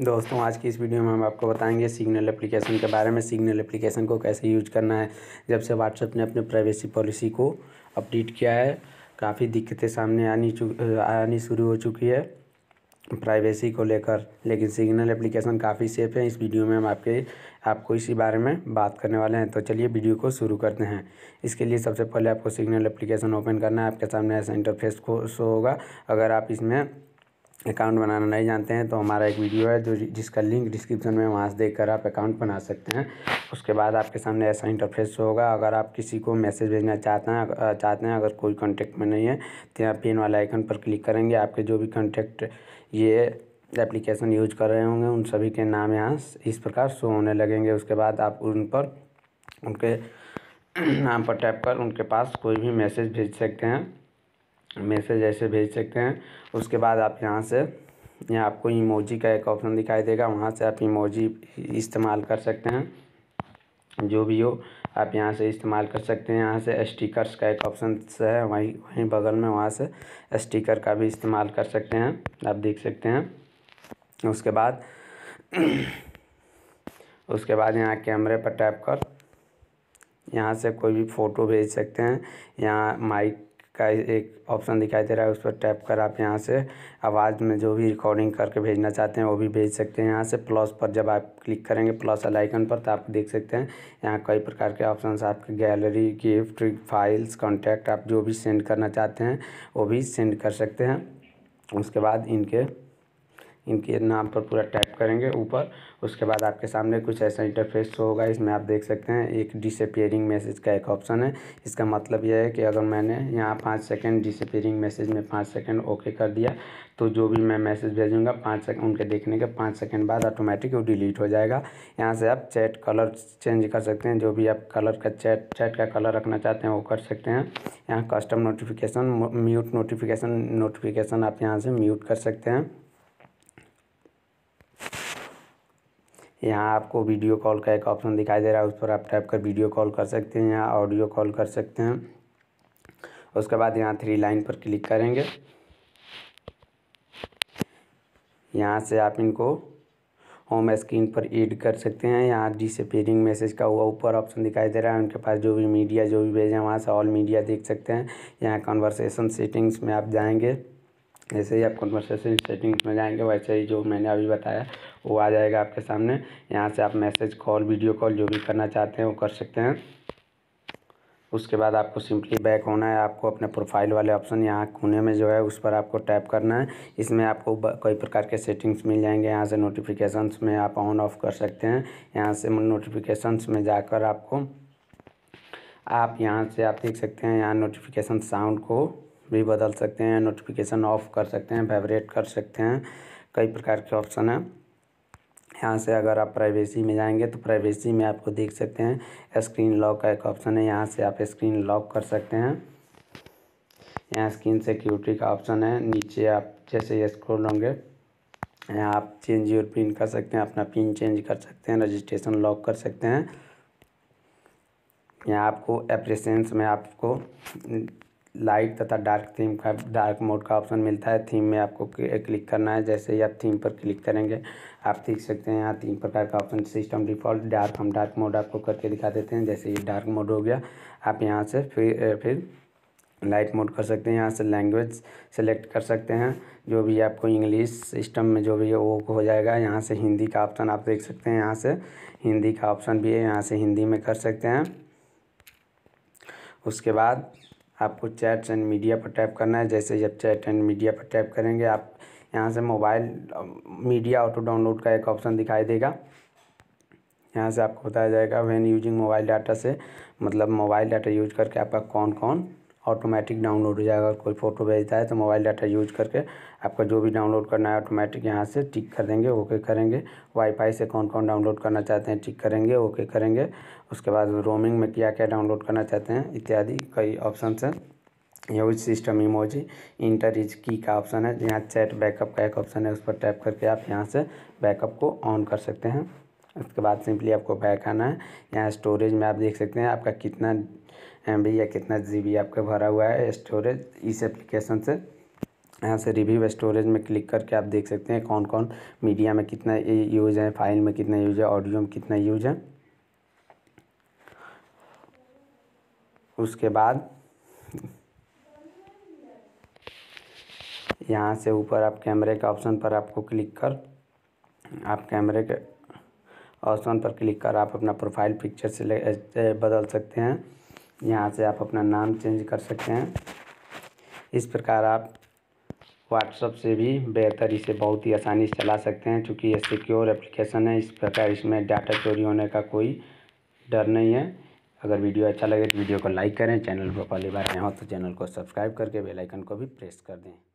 दोस्तों आज की इस वीडियो में हम आपको बताएंगे सिग्नल एप्लीकेशन के बारे में सिग्नल एप्लीकेशन को कैसे यूज करना है जब से व्हाट्सएप ने अपने प्राइवेसी पॉलिसी को अपडेट किया है काफ़ी दिक्कतें सामने आनी चु आनी शुरू हो चुकी है प्राइवेसी को लेकर लेकिन सिग्नल एप्लीकेशन काफ़ी सेफ है इस वीडियो में हम आपके आपको इसी बारे में बात करने वाले हैं तो चलिए वीडियो को शुरू करते हैं इसके लिए सबसे पहले आपको सिग्नल एप्लीकेशन ओपन करना है आपके सामने ऐसा इंटरफेस को शो होगा अगर आप इसमें अकाउंट बनाना नहीं जानते हैं तो हमारा एक वीडियो है जो जिसका लिंक डिस्क्रिप्शन में वहाँ से देख कर आप अकाउंट बना सकते हैं उसके बाद आपके सामने ऐसा इंटरफेस होगा अगर आप किसी को मैसेज भेजना चाहते हैं चाहते हैं अगर कोई कॉन्टैक्ट में नहीं है तो यहाँ पेन वाला आइकन पर क्लिक करेंगे आपके जो भी कॉन्टैक्ट ये एप्लीकेशन यूज कर रहे होंगे उन सभी के नाम यहाँ इस प्रकार शो होने लगेंगे उसके बाद आप उन पर उनके नाम पर टैप कर उनके पास कोई भी मैसेज भेज सकते हैं मैसेज ऐसे भेज सकते हैं उसके बाद आप यहाँ से यहाँ आपको इमोजी का एक ऑप्शन दिखाई देगा वहाँ से आप इमोजी इस्तेमाल कर सकते हैं जो भी हो आप यहाँ से इस्तेमाल कर सकते हैं यहाँ से स्टिकर्स का एक ऑप्शन है वहीं वहीं बगल में वहाँ से स्टिकर का भी इस्तेमाल कर सकते हैं आप देख सकते हैं उसके बाद उसके बाद यहाँ कैमरे पर टैप कर यहाँ से कोई भी फ़ोटो भेज सकते हैं यहाँ माइक का एक ऑप्शन दिखाई दे रहा है उस पर टैप कर आप यहाँ से आवाज़ में जो भी रिकॉर्डिंग करके भेजना चाहते हैं वो भी भेज सकते हैं यहाँ से प्लस पर जब आप क्लिक करेंगे प्लस आइकन पर तो आप देख सकते हैं यहाँ कई प्रकार के ऑप्शन आपके गैलरी गिफ्ट फाइल्स कॉन्टैक्ट आप जो भी सेंड करना चाहते हैं वो भी सेंड कर सकते हैं उसके बाद इनके इनके नाम पर पूरा टाइप करेंगे ऊपर उसके बाद आपके सामने कुछ ऐसा इंटरफेस होगा इसमें आप देख सकते हैं एक डिसअपियरिंग मैसेज का एक ऑप्शन है इसका मतलब यह है कि अगर मैंने यहाँ पाँच सेकेंड डिसअपियरिंग मैसेज में पाँच सेकेंड ओके कर दिया तो जो भी मैं मैसेज भेजूँगा पाँच सेकेंड उनके देखने के पाँच सेकेंड बाद ऑटोमेटिक वो डिलीट हो जाएगा यहाँ से आप चैट कलर चेंज कर सकते हैं जो भी आप कलर का चैट चैट का कलर रखना चाहते हैं वो कर सकते हैं यहाँ custom notification mute notification notification आप यहाँ से म्यूट कर सकते हैं यहाँ आपको वीडियो कॉल का एक ऑप्शन दिखाई दे रहा है उस पर आप टाइप कर वीडियो कॉल कर सकते हैं या ऑडियो कॉल कर सकते हैं उसके बाद यहाँ थ्री लाइन पर क्लिक करेंगे यहाँ से आप इनको होम स्क्रीन पर एड कर सकते हैं यहाँ पेडिंग मैसेज का हुआ ऊपर ऑप्शन दिखाई दे रहा है उनके पास जो भी मीडिया जो भी भेजें वहाँ से ऑल मीडिया देख सकते हैं यहाँ कॉन्वर्सेशन सेटिंग्स में आप जाएंगे जैसे ही आप कॉन्वर्सेशन सेटिंग्स में जाएंगे वैसे ही जो मैंने अभी बताया वो आ जाएगा आपके सामने यहाँ से आप मैसेज कॉल वीडियो कॉल जो भी करना चाहते हैं वो कर सकते हैं उसके बाद आपको सिंपली बैक होना है आपको अपने प्रोफाइल वाले ऑप्शन यहाँ कोने में जो है उस पर आपको टैप करना है इसमें आपको कई प्रकार के सेटिंग्स मिल जाएंगे यहाँ से नोटिफिकेशंस में आप ऑन ऑफ कर सकते हैं यहाँ से नोटिफिकेशंस में जाकर आपको आप यहाँ से आप देख सकते हैं यहाँ नोटिफिकेशन साउंड को भी बदल सकते हैं नोटिफिकेशन ऑफ कर सकते हैं फेवरेट कर सकते हैं कई प्रकार के ऑप्शन हैं यहाँ से अगर आप प्राइवेसी में जाएंगे तो प्राइवेसी में आपको देख सकते हैं स्क्रीन लॉक का एक ऑप्शन है यहाँ से आप स्क्रीन लॉक कर सकते हैं यहाँ स्क्रीन सिक्योरिटी का ऑप्शन है नीचे आप जैसे ये स्क्रोल होंगे यहाँ आप चेंज योर पिन कर सकते हैं अपना पिन चेंज कर सकते हैं रजिस्ट्रेशन लॉक कर सकते हैं यहाँ आपको एप्रेसेंस में आपको लाइट तथा डार्क थीम का डार्क मोड का ऑप्शन मिलता है थीम में आपको क्लिक करना है जैसे ही आप थीम पर क्लिक करेंगे आप देख सकते हैं यहाँ तीन प्रकार का ऑप्शन सिस्टम डिफ़ॉल्ट डार्क हम डार्क मोड आपको करके दिखा देते हैं जैसे ये डार्क मोड हो गया आप यहाँ से फिर फिर लाइट मोड कर सकते हैं यहाँ से लैंग्वेज सेलेक्ट कर सकते हैं जो भी आपको इंग्लिश सिस्टम में जो भी है वो हो जाएगा यहाँ से हिंदी का ऑप्शन आप देख सकते हैं यहाँ से हिंदी का ऑप्शन भी है यहाँ से हिंदी में कर सकते हैं उसके बाद आपको चैट्स एंड मीडिया पर टैप करना है जैसे जब चैट एंड मीडिया पर टैप करेंगे आप यहाँ से मोबाइल मीडिया ऑटो डाउनलोड का एक ऑप्शन दिखाई देगा यहाँ से आपको बताया जाएगा वैन यूजिंग मोबाइल डाटा से मतलब मोबाइल डाटा यूज करके आपका कौन कौन ऑटोमेटिक डाउनलोड हो जाएगा कोई फ़ोटो भेजता है तो मोबाइल डाटा यूज करके आपका जो भी डाउनलोड करना है ऑटोमेटिक यहाँ से टिक कर देंगे ओके करेंगे वाईफाई से कौन कौन डाउनलोड करना चाहते हैं टिक करेंगे ओके करेंगे उसके बाद रोमिंग में क्या क्या डाउनलोड करना चाहते हैं इत्यादि कई ऑप्शन हैं use system emoji enter is की का ऑप्शन है यहाँ चैट बैकअप का एक ऑप्शन है उस पर टैप करके आप यहाँ से बैकअप को ऑन कर सकते हैं उसके बाद सिंपली आपको बैक आना है यहाँ स्टोरेज में आप देख सकते हैं आपका कितना एम या कितना जी आपका भरा हुआ है स्टोरेज इस एप्लीकेशन से यहाँ से रिव्यू स्टोरेज में क्लिक करके आप देख सकते हैं कौन कौन मीडिया में कितना यूज है फाइल में कितना यूज है ऑडियो में कितना यूज है उसके बाद यहाँ से ऊपर आप कैमरे के ऑप्शन पर आपको क्लिक कर आप कैमरे के ऑप्शन पर क्लिक कर आप अपना प्रोफाइल पिक्चर से बदल सकते हैं यहाँ से आप अपना नाम चेंज कर सकते हैं इस प्रकार आप व्हाट्सअप से भी बेहतर इसे बहुत ही आसानी से चला सकते हैं क्योंकि ये सिक्योर एप्लीकेशन है इस प्रकार इसमें डाटा चोरी होने का कोई डर नहीं है अगर वीडियो अच्छा लगे तो वीडियो को लाइक करें चैनल पर पहली बार आए हो तो चैनल को सब्सक्राइब करके बेल आइकन को भी प्रेस कर दें